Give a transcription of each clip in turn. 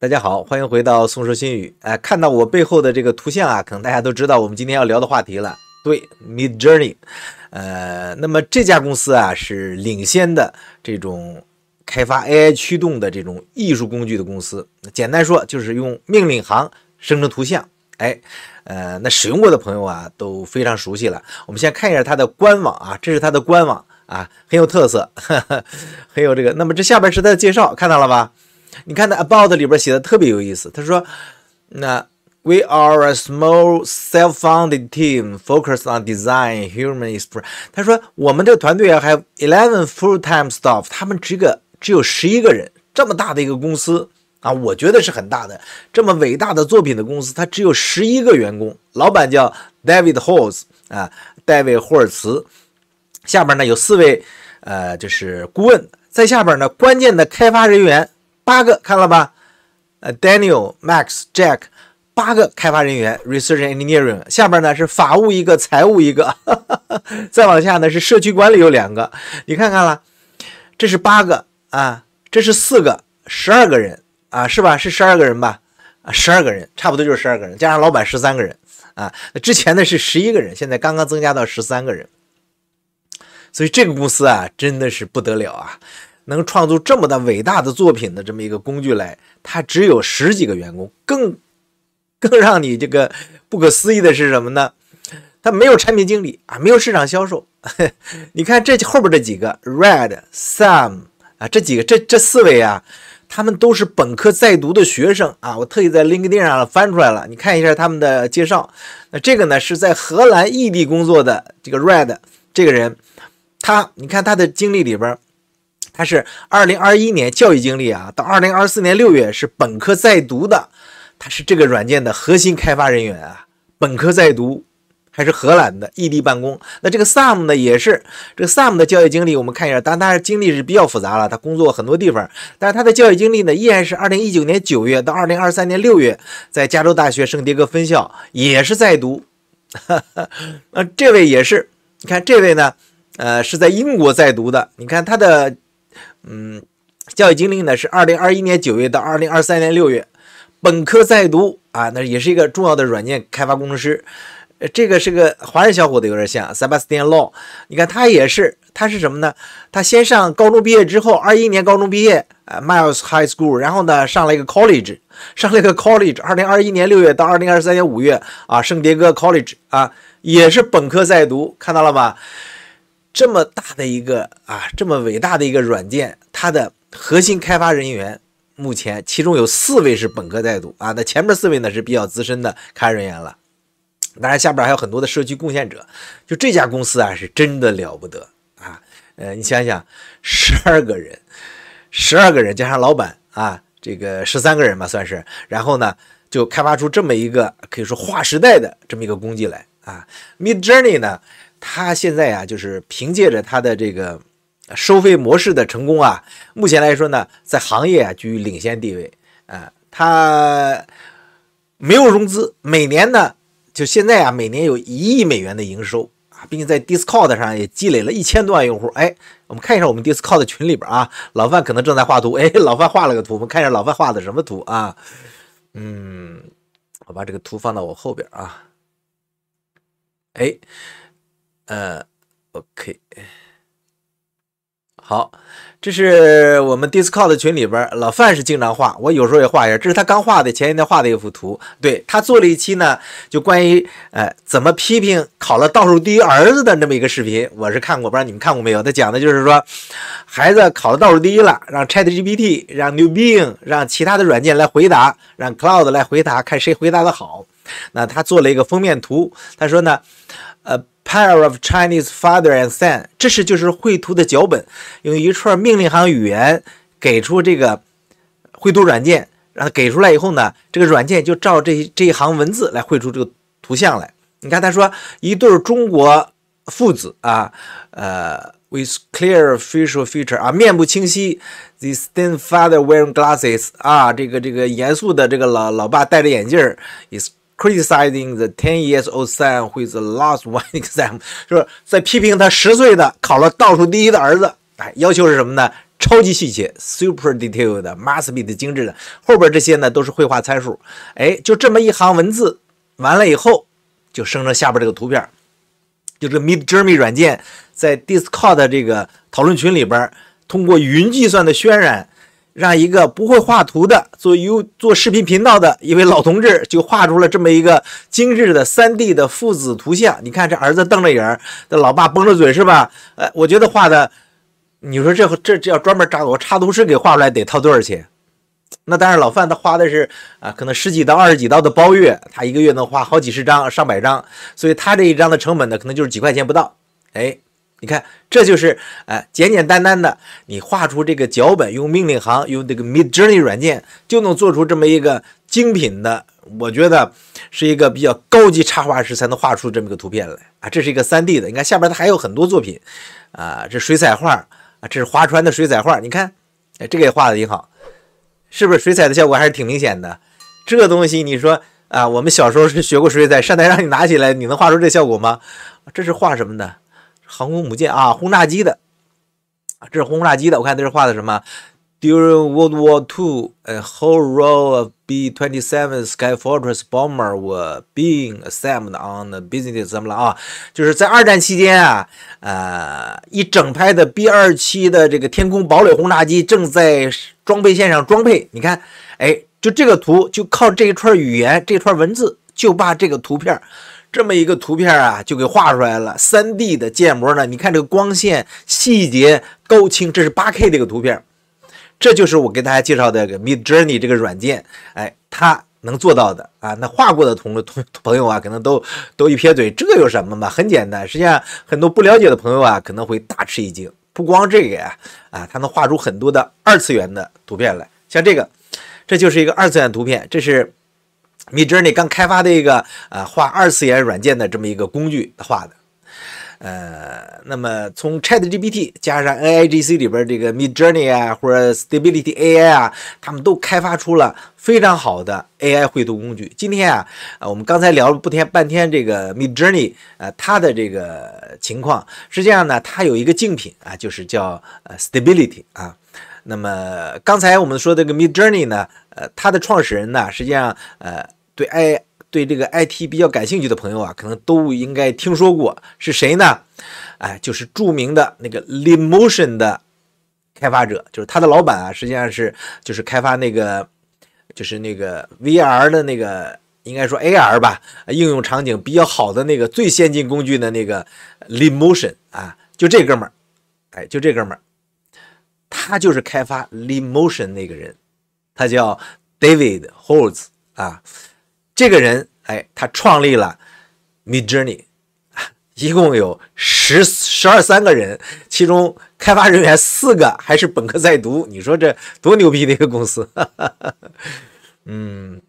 大家好，欢迎回到《松说新语》。哎，看到我背后的这个图像啊，可能大家都知道我们今天要聊的话题了。对，Mid Journey，呃，那么这家公司啊是领先的这种开发 AI 驱动的这种艺术工具的公司。简单说就是用命令行生成图像。哎，呃，那使用过的朋友啊都非常熟悉了。我们先看一下它的官网啊，这是它的官网啊，很有特色，很有这个。那么这下边是它的介绍，看到了吧？你看，那 about 里边写的特别有意思。他说：“那 we are a small self-funded team focused on design human e x p e r i e n 他说，我们这个团队啊，have eleven full-time staff。他们这个只有十一个人，这么大的一个公司啊，我觉得是很大的。这么伟大的作品的公司，它只有十一个员工。老板叫 David Holtz，啊，David h o l z 下边呢有四位，呃，就是顾问。在下边呢，关键的开发人员。八个看了吧，呃，Daniel、Max、Jack，八个开发人员，Research Engineer。下边呢是法务一个，财务一个，再往下呢是社区管理有两个。你看看了，这是八个啊，这是四个，十二个人啊，是吧？是十二个人吧？啊，十二个人，差不多就是十二个人，加上老板十三个人啊。之前呢是十一个人，现在刚刚增加到十三个人。所以这个公司啊，真的是不得了啊。能创作这么的伟大的作品的这么一个工具来，他只有十几个员工。更更让你这个不可思议的是什么呢？他没有产品经理啊，没有市场销售。你看这后边这几个，Red、Sam 啊，这几个这这四位啊，他们都是本科在读的学生啊。我特意在 LinkedIn 上翻出来了，你看一下他们的介绍。那这个呢是在荷兰异地工作的这个 Red 这个人，他你看他的经历里边。他是二零二一年教育经历啊，到二零二四年六月是本科在读的，他是这个软件的核心开发人员啊，本科在读，还是荷兰的异地办公。那这个 Sam 呢，也是这个 Sam 的教育经历，我们看一下，当然他的经历是比较复杂了，他工作很多地方，但是他的教育经历呢，依然是二零一九年九月到二零二三年六月在加州大学圣迭戈分校也是在读。哈哈，那这位也是，你看这位呢，呃，是在英国在读的，你看他的。嗯，教育经历呢是二零二一年九月到二零二三年六月，本科在读啊，那也是一个重要的软件开发工程师。呃，这个是个华人小伙子，有点像 Sebastian Long。你看他也是，他是什么呢？他先上高中毕业之后，二一年高中毕业，Miles High School，然后呢上了一个 College，上了一个 College。二零二一年六月到二零二三年五月啊，圣迭戈 College 啊，也是本科在读，看到了吧？这么大的一个啊，这么伟大的一个软件，它的核心开发人员目前其中有四位是本科在读啊，那前面四位呢是比较资深的开发人员了，当然下边还有很多的社区贡献者。就这家公司啊，是真的了不得啊，呃，你想想，十二个人，十二个人加上老板啊，这个十三个人吧算是，然后呢就开发出这么一个可以说划时代的这么一个工具来啊，Mid Journey 呢。他现在啊，就是凭借着他的这个收费模式的成功啊，目前来说呢，在行业啊居于领先地位。呃，他没有融资，每年呢，就现在啊，每年有一亿美元的营收啊，并且在 Discord 上也积累了一千多万用户。哎，我们看一下我们 Discord 群里边啊，老范可能正在画图。哎，老范画了个图，我们看一下老范画的什么图啊？嗯，我把这个图放到我后边啊。哎。嗯，OK，好，这是我们 Discord 群里边老范是经常画，我有时候也画一下。这是他刚画的，前一天画的一幅图。对他做了一期呢，就关于呃怎么批评考了倒数第一儿子的那么一个视频，我是看过，不知道你们看过没有？他讲的就是说，孩子考了倒数第一了，让 ChatGPT，让 New Bing，让其他的软件来回答，让 Cloud 来回答，看谁回答的好。那他做了一个封面图，他说呢。a p a i r of Chinese father and son，这是就是绘图的脚本，用一串命令行语言给出这个绘图软件，然后给出来以后呢，这个软件就照这这一行文字来绘出这个图像来。你看，他说一对中国父子啊，呃，with clear facial feature 啊，面部清晰，the stern father wearing glasses 啊，这个这个严肃的这个老老爸戴着眼镜儿，is。criticizing the ten years old son who's the last one exam，就是在批评他十岁的考了倒数第一的儿子。哎，要求是什么呢？超级细节，super detail e 的，must be 的，精致的。后边这些呢，都是绘画参数。哎，就这么一行文字，完了以后就生成下边这个图片。就这 MidJourney 软件在 Discord 这个讨论群里边，通过云计算的渲染。让一个不会画图的做优做视频频道的一位老同志就画出了这么一个精致的 3D 的父子图像。你看这儿子瞪着眼儿，这老爸绷着嘴是吧？哎，我觉得画的，你说这这这要专门找个插图师给画出来，得掏多少钱？那当然，老范他花的是啊，可能十几刀、二十几刀的包月，他一个月能画好几十张、上百张，所以他这一张的成本呢，可能就是几块钱不到。哎。你看，这就是呃简简单单的，你画出这个脚本，用命令行，用这个 Mid Journey 软件就能做出这么一个精品的。我觉得是一个比较高级插画师才能画出这么个图片来啊！这是一个 3D 的，你看下边它还有很多作品啊，这水彩画啊，这是划船的水彩画。你看，哎，这个也画的挺好，是不是水彩的效果还是挺明显的？这东西你说啊，我们小时候是学过水彩，上台让你拿起来，你能画出这效果吗？这是画什么的？航空母舰啊，轰炸机的这是轰炸机的。我看这是画的什么？During World War Two, a whole row of B-27 Sky Fortress b o m b e r were being assembled on the assembly line. 啊，就是在二战期间啊，呃，一整排的 B-27 的这个天空堡垒轰炸机正在装配线上装配。你看，哎，就这个图，就靠这一串语言，这一串文字，就把这个图片。这么一个图片啊，就给画出来了。三 D 的建模呢，你看这个光线、细节、高清，这是 8K 这个图片。这就是我给大家介绍的 Midjourney 这个软件，哎，它能做到的啊。那画过的同同朋友啊，可能都都一撇嘴，这有什么嘛？很简单。实际上，很多不了解的朋友啊，可能会大吃一惊。不光这个啊，啊，它能画出很多的二次元的图片来，像这个，这就是一个二次元图片，这是。Mid Journey 刚开发的一个呃画二次元软件的这么一个工具画的，呃，那么从 Chat GPT 加上 AI GC 里边这个 Mid Journey 啊或者 Stability AI 啊，他们都开发出了非常好的 AI 绘图工具。今天啊，我们刚才聊了不天半天这个 Mid Journey 呃它的这个情况，实际上呢，它有一个竞品啊，就是叫呃 Stability 啊。那么刚才我们说这个 Mid Journey 呢，呃，它的创始人呢，实际上呃。对 i 对这个 IT 比较感兴趣的朋友啊，可能都应该听说过是谁呢？哎，就是著名的那个 LiMotion 的开发者，就是他的老板啊，实际上是就是开发那个就是那个 VR 的那个应该说 AR 吧应用场景比较好的那个最先进工具的那个 LiMotion 啊，就这哥们儿，哎，就这哥们儿，他就是开发 LiMotion 那个人，他叫 David h o l t s 啊。这个人，哎，他创立了 Mid Journey，一共有十十二三个人，其中开发人员四个还是本科在读，你说这多牛逼的一个公司！哈哈哈。嗯，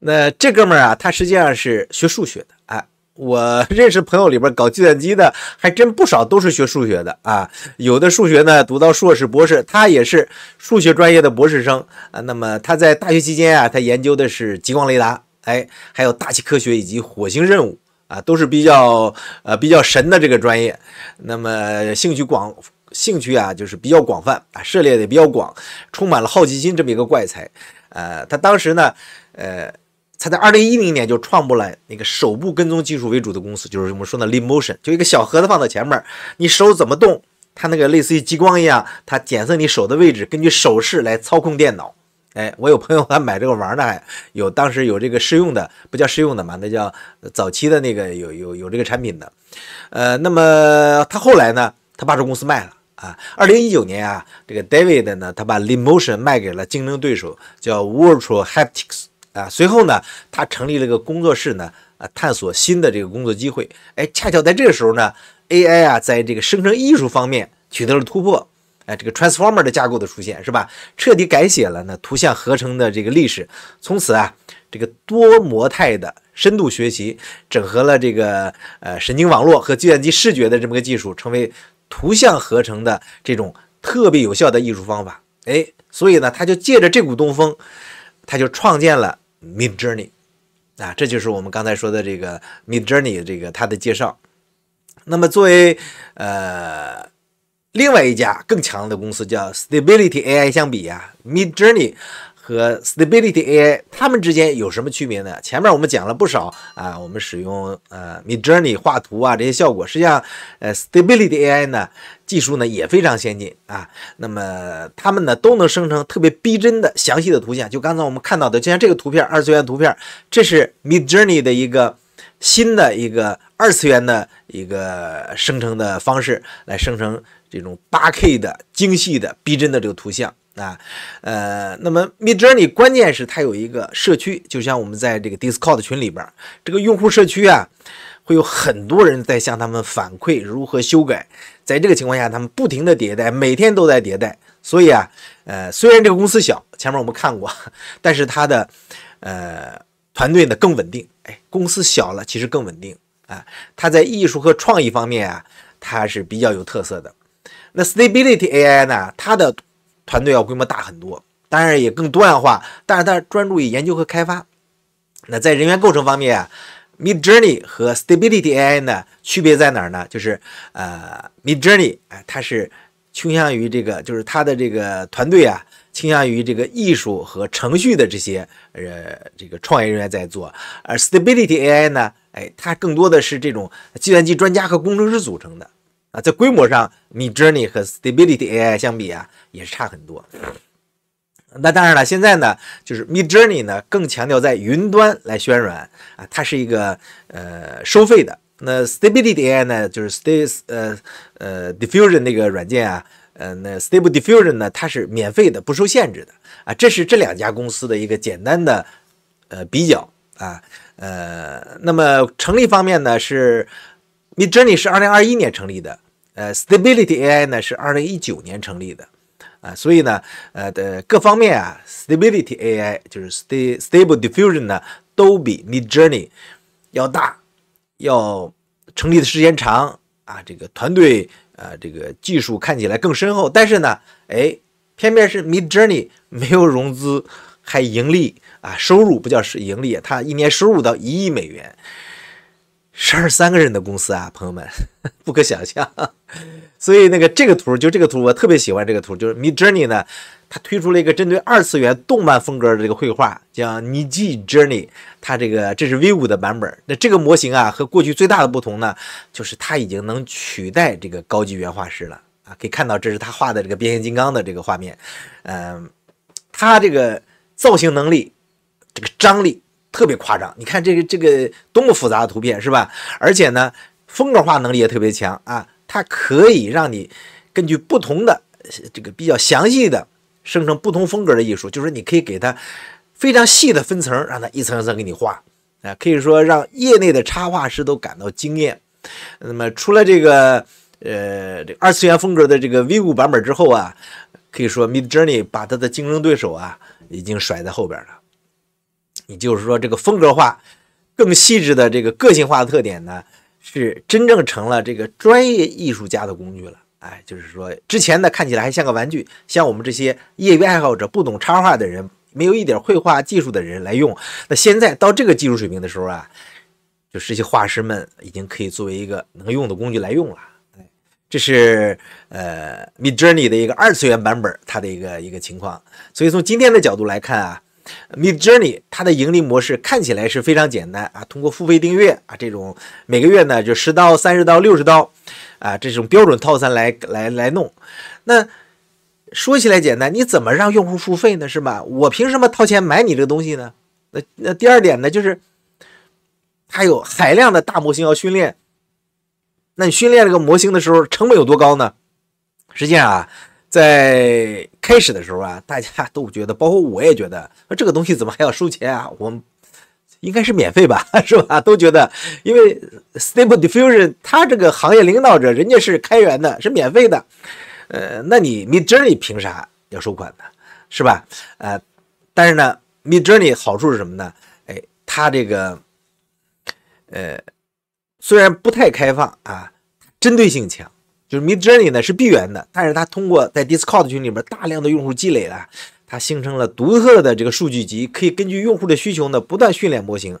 那这哥们儿啊，他实际上是学数学的。我认识朋友里边搞计算机的还真不少，都是学数学的啊。有的数学呢读到硕士、博士，他也是数学专业的博士生啊。那么他在大学期间啊，他研究的是激光雷达，哎，还有大气科学以及火星任务啊，都是比较呃比较神的这个专业。那么兴趣广，兴趣啊就是比较广泛啊，涉猎的比较广，充满了好奇心这么一个怪才。呃，他当时呢，呃。他在二零一零年就创布了那个手部跟踪技术为主的公司，就是我们说的 Limotion，就一个小盒子放在前面，你手怎么动，它那个类似于激光一样，它检测你手的位置，根据手势来操控电脑。哎，我有朋友还买这个玩呢，有当时有这个试用的，不叫试用的嘛，那叫早期的那个有有有这个产品的。呃，那么他后来呢，他把这公司卖了啊。二零一九年啊，这个 David 呢，他把 Limotion 卖给了竞争对手，叫 Virtual Haptics。啊，随后呢，他成立了个工作室呢，啊，探索新的这个工作机会。哎，恰巧在这个时候呢，AI 啊，在这个生成艺术方面取得了突破。哎，这个 Transformer 的架构的出现是吧，彻底改写了呢图像合成的这个历史。从此啊，这个多模态的深度学习整合了这个呃神经网络和计算机视觉的这么个技术，成为图像合成的这种特别有效的艺术方法。哎，所以呢，他就借着这股东风，他就创建了。Mid Journey，啊，这就是我们刚才说的这个 Mid Journey 这个它的介绍。那么作为呃另外一家更强的公司叫 Stability AI 相比啊，Mid Journey 和 Stability AI 它们之间有什么区别呢？前面我们讲了不少啊，我们使用呃 Mid Journey 画图啊这些效果，实际上呃 Stability AI 呢。技术呢也非常先进啊，那么他们呢都能生成特别逼真的、详细的图像。就刚才我们看到的，就像这个图片，二次元图片，这是 MidJourney 的一个新的一个二次元的一个生成的方式，来生成这种八 K 的精细的逼真的这个图像啊。呃，那么 MidJourney 关键是它有一个社区，就像我们在这个 Discord 群里边，这个用户社区啊。会有很多人在向他们反馈如何修改，在这个情况下，他们不停的迭代，每天都在迭代。所以啊，呃，虽然这个公司小，前面我们看过，但是它的呃团队呢更稳定。哎，公司小了其实更稳定啊。它在艺术和创意方面啊，它是比较有特色的。那 Stability AI 呢，它的团队要规模大很多，当然也更多样化，但是它专注于研究和开发。那在人员构成方面。啊，Midjourney 和 Stability AI 呢，区别在哪儿呢？就是，呃，Midjourney 啊，它是倾向于这个，就是它的这个团队啊，倾向于这个艺术和程序的这些，呃，这个创业人员在做；而 Stability AI 呢，哎，它更多的是这种计算机专家和工程师组成的啊，在规模上，Midjourney 和 Stability AI 相比啊，也是差很多。那当然了，现在呢，就是 Midjourney 呢更强调在云端来渲染啊，它是一个呃收费的。那 Stability AI 呢就是 Stays 呃呃 Diffusion 那个软件啊，呃那 Stable Diffusion 呢它是免费的，不受限制的啊。这是这两家公司的一个简单的呃比较啊，呃，那么成立方面呢是 Midjourney 是二零二一年成立的，呃 Stability AI 呢是二零一九年成立的。啊，所以呢，呃的各方面啊，Stability AI 就是 St Stable Diffusion 呢，都比 Mid Journey 要大，要成立的时间长啊，这个团队啊，这个技术看起来更深厚。但是呢，哎，偏偏是 Mid Journey 没有融资，还盈利啊，收入不叫是盈利，他一年收入到一亿美元，十二三个人的公司啊，朋友们 不可想象。所以那个这个图就这个图我特别喜欢这个图，就是 Mid Journey 呢，它推出了一个针对二次元动漫风格的这个绘画，叫 Niji Journey。它这个这是 V5 的版本。那这个模型啊和过去最大的不同呢，就是它已经能取代这个高级原画师了啊。可以看到这是他画的这个变形金刚的这个画面，嗯，它这个造型能力、这个张力特别夸张。你看这个这个多么复杂的图片是吧？而且呢，风格化能力也特别强啊。它可以让你根据不同的这个比较详细的生成不同风格的艺术，就是你可以给它非常细的分层，让它一层一层给你画，啊，可以说让业内的插画师都感到惊艳。那么除了这个呃这二次元风格的这个 v 五版本之后啊，可以说 Mid Journey 把它的竞争对手啊已经甩在后边了。也就是说，这个风格化更细致的这个个性化的特点呢。是真正成了这个专业艺术家的工具了，哎，就是说之前呢看起来还像个玩具，像我们这些业余爱好者、不懂插画的人、没有一点绘画技术的人来用，那现在到这个技术水平的时候啊，就是些画师们已经可以作为一个能用的工具来用了，哎，这是呃 Midjourney 的一个二次元版本，它的一个一个情况，所以从今天的角度来看啊。Mid Journey 它的盈利模式看起来是非常简单啊，通过付费订阅啊这种，每个月呢就十刀、三十刀、六十刀啊这种标准套餐来来来弄。那说起来简单，你怎么让用户付费呢？是吧？我凭什么掏钱买你这个东西呢？那那第二点呢，就是它有海量的大模型要训练。那你训练这个模型的时候成本有多高呢？实际上啊。在开始的时候啊，大家都觉得，包括我也觉得，说这个东西怎么还要收钱啊？我们应该是免费吧，是吧？都觉得，因为 Stable Diffusion 它这个行业领导者，人家是开源的，是免费的。呃，那你 Mid Journey 凭啥要收款呢？是吧？呃，但是呢，Mid Journey 好处是什么呢？哎，它这个，呃，虽然不太开放啊，针对性强。就是 Mid Journey 呢是闭源的，但是它通过在 Discord 群里边大量的用户积累啊，它形成了独特的这个数据集，可以根据用户的需求呢不断训练模型。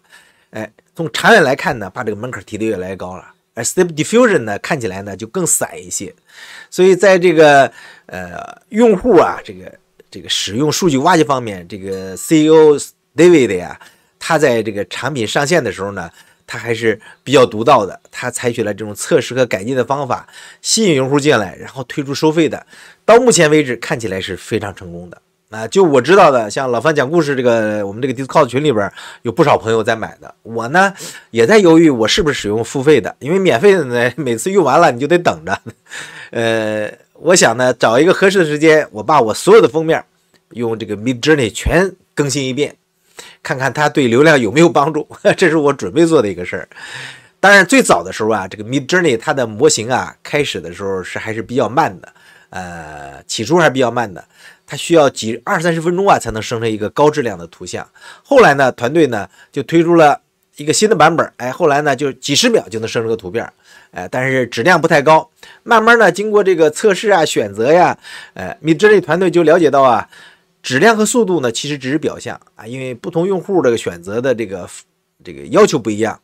哎，从长远来看呢，把这个门槛提得越来越高了。而 s t e p Diffusion 呢看起来呢就更散一些，所以在这个呃用户啊这个这个使用数据挖掘方面，这个 CEO David 呀，他在这个产品上线的时候呢。它还是比较独到的，它采取了这种测试和改进的方法，吸引用户进来，然后推出收费的。到目前为止，看起来是非常成功的啊！就我知道的，像老范讲故事这个，我们这个 Discord 群里边有不少朋友在买的。我呢，也在犹豫我是不是使用付费的，因为免费的呢，每次用完了你就得等着。呃，我想呢，找一个合适的时间，我把我所有的封面用这个 Mid Journey 全更新一遍。看看它对流量有没有帮助，这是我准备做的一个事儿。当然，最早的时候啊，这个 Mid Journey 它的模型啊，开始的时候是还是比较慢的，呃，起初还是比较慢的，它需要几二三十分钟啊才能生成一个高质量的图像。后来呢，团队呢就推出了一个新的版本，哎，后来呢就几十秒就能生成个图片，哎，但是质量不太高。慢慢呢，经过这个测试啊、选择呀，呃 Mid Journey 团队就了解到啊。质量和速度呢，其实只是表象啊，因为不同用户这个选择的这个这个要求不一样，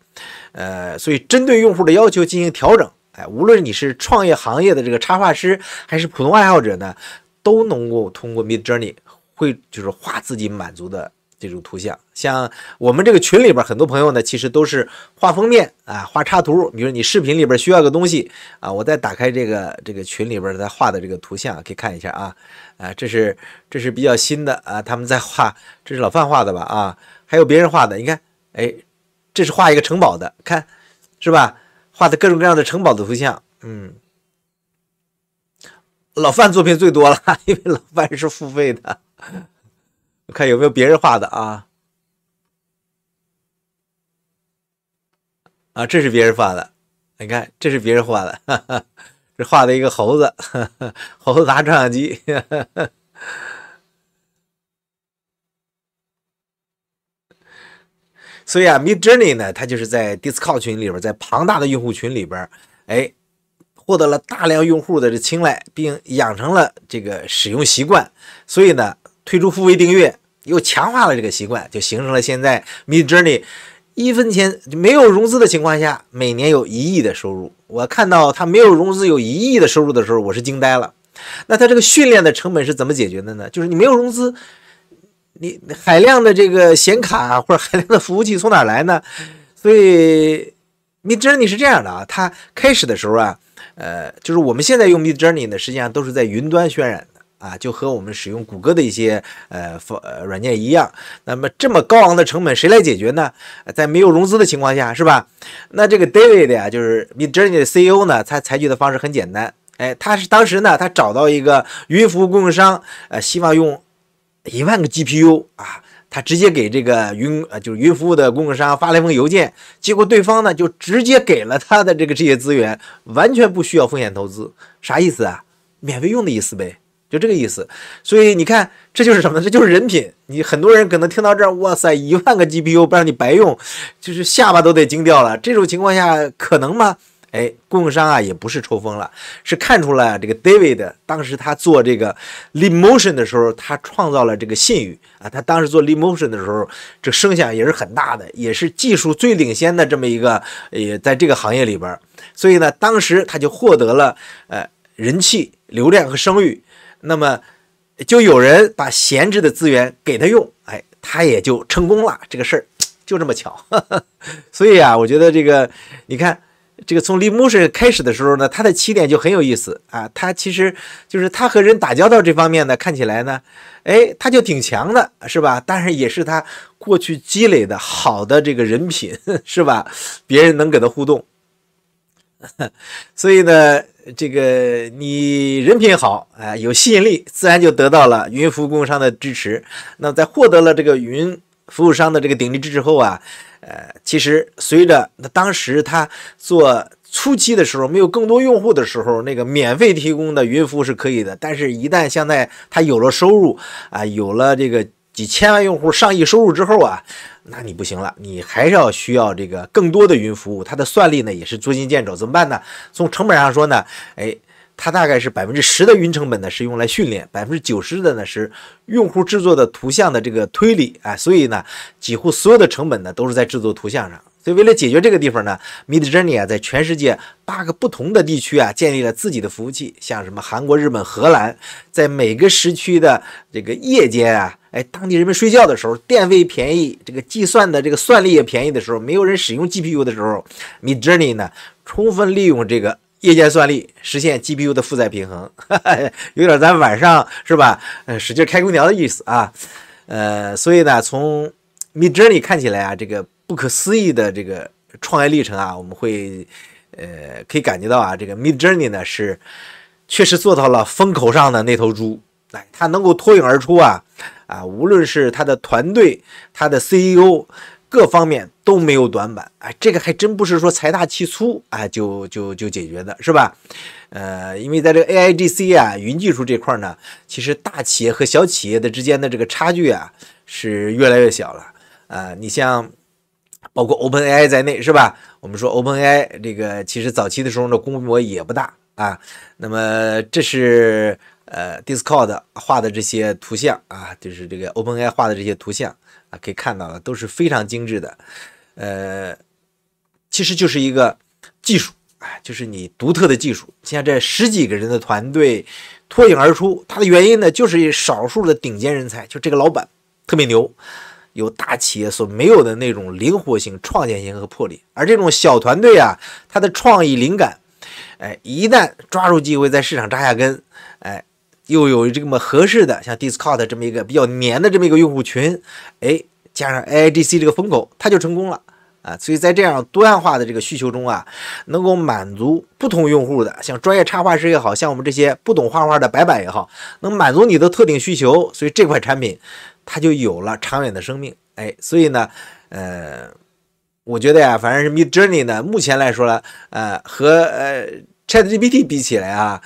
呃，所以针对用户的要求进行调整，哎，无论你是创业行业的这个插画师，还是普通爱好者呢，都能够通过 Mid Journey，会就是画自己满足的。这种图像，像我们这个群里边很多朋友呢，其实都是画封面啊，画插图。比如你视频里边需要个东西啊，我再打开这个这个群里边在画的这个图像，可以看一下啊。啊，这是这是比较新的啊，他们在画，这是老范画的吧？啊，还有别人画的，你看，哎，这是画一个城堡的，看是吧？画的各种各样的城堡的图像。嗯，老范作品最多了，因为老范是付费的。看有没有别人画的啊？啊，这是别人画的，你看，这是别人画的，这画的一个猴子，猴子拿照相机。所以啊 m i d Journey 呢，它就是在 Discord 群里边，在庞大的用户群里边，哎，获得了大量用户的这青睐，并养成了这个使用习惯。所以呢。推出付费订阅，又强化了这个习惯，就形成了现在 Mid Journey 一分钱没有融资的情况下，每年有一亿的收入。我看到它没有融资有一亿的收入的时候，我是惊呆了。那它这个训练的成本是怎么解决的呢？就是你没有融资，你海量的这个显卡或者海量的服务器从哪来呢？所以 Mid Journey 是这样的啊，它开始的时候啊，呃，就是我们现在用 Mid Journey 呢，实际上都是在云端渲染。啊，就和我们使用谷歌的一些呃软呃软件一样。那么这么高昂的成本谁来解决呢？在没有融资的情况下，是吧？那这个 David 呀，就是 Midjourney 的 CEO 呢，他采取的方式很简单。哎，他是当时呢，他找到一个云服务供应商，呃，希望用一万个 GPU 啊，他直接给这个云呃就是云服务的供应商发了一封邮件，结果对方呢就直接给了他的这个这些资源，完全不需要风险投资，啥意思啊？免费用的意思呗。就这个意思，所以你看，这就是什么呢？这就是人品。你很多人可能听到这儿，哇塞，一万个 GPU 不让你白用，就是下巴都得惊掉了。这种情况下可能吗？哎，供应商啊也不是抽风了，是看出来这个 David 当时他做这个 Li Motion 的时候，他创造了这个信誉啊。他当时做 Li Motion 的时候，这声响也是很大的，也是技术最领先的这么一个呃，在这个行业里边。所以呢，当时他就获得了呃人气、流量和声誉。那么，就有人把闲置的资源给他用，哎，他也就成功了。这个事儿 就这么巧，所以啊，我觉得这个，你看，这个从李 s h 开始的时候呢，他的起点就很有意思啊。他其实就是他和人打交道这方面呢，看起来呢，哎，他就挺强的，是吧？但是也是他过去积累的好的这个人品，是吧？别人能给他互动，所以呢。这个你人品好，哎，有吸引力，自然就得到了云服务供应商的支持。那在获得了这个云服务商的这个鼎力支持后啊，呃，其实随着那当时他做初期的时候，没有更多用户的时候，那个免费提供的云服务是可以的。但是，一旦现在他有了收入啊，有了这个。几千万用户、上亿收入之后啊，那你不行了，你还是要需要这个更多的云服务，它的算力呢也是捉襟见肘，怎么办呢？从成本上说呢，哎，它大概是百分之十的云成本呢是用来训练，百分之九十的呢是用户制作的图像的这个推理啊，所以呢，几乎所有的成本呢都是在制作图像上。所以为了解决这个地方呢，Mid Journey 啊，在全世界八个不同的地区啊，建立了自己的服务器，像什么韩国、日本、荷兰，在每个时区的这个夜间啊，哎，当地人们睡觉的时候，电费便宜，这个计算的这个算力也便宜的时候，没有人使用 GPU 的时候，Mid Journey 呢，充分利用这个夜间算力，实现 GPU 的负载平衡，哈哈，有点咱晚上是吧，嗯，使劲开空调的意思啊，呃，所以呢，从 Mid Journey 看起来啊，这个。不可思议的这个创业历程啊，我们会呃可以感觉到啊，这个 Mid Journey 呢是确实做到了风口上的那头猪，哎，它能够脱颖而出啊啊，无论是它的团队、它的 CEO 各方面都没有短板，哎，这个还真不是说财大气粗啊就就就解决的，是吧？呃，因为在这个 A I G C 啊云技术这块呢，其实大企业和小企业的之间的这个差距啊是越来越小了啊，你像。包括 OpenAI 在内，是吧？我们说 OpenAI 这个其实早期的时候呢，规模也不大啊。那么这是呃 Discord 画的这些图像啊，就是这个 OpenAI 画的这些图像啊，可以看到的都是非常精致的。呃，其实就是一个技术啊，就是你独特的技术。现在这十几个人的团队脱颖而出，它的原因呢，就是少数的顶尖人才，就这个老板特别牛。有大企业所没有的那种灵活性、创建性和魄力，而这种小团队啊，它的创意灵感，哎，一旦抓住机会在市场扎下根，哎，又有这么合适的像 Discord 这么一个比较黏的这么一个用户群，哎，加上 AI GC 这个风口，它就成功了啊！所以在这样多样化的这个需求中啊，能够满足不同用户的，像专业插画师也好像我们这些不懂画画的白板也好，能满足你的特定需求，所以这款产品。它就有了长远的生命，哎，所以呢，呃，我觉得呀，反正是 Mid Journey 呢，目前来说呢，呃，和呃 Chat GPT 比起来啊，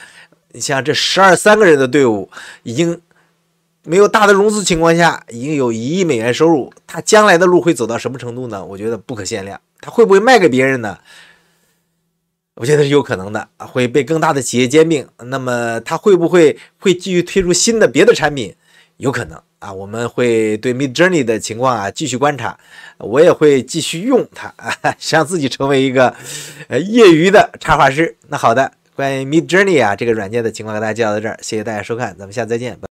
你像这十二三个人的队伍，已经没有大的融资情况下，已经有一亿美元收入，它将来的路会走到什么程度呢？我觉得不可限量。它会不会卖给别人呢？我觉得是有可能的，会被更大的企业兼并。那么它会不会会继续推出新的别的产品？有可能。啊，我们会对 Mid Journey 的情况啊继续观察，我也会继续用它，啊，让自己成为一个呃业余的插画师。那好的，关于 Mid Journey 啊这个软件的情况，给大家介绍到这儿，谢谢大家收看，咱们下次再见。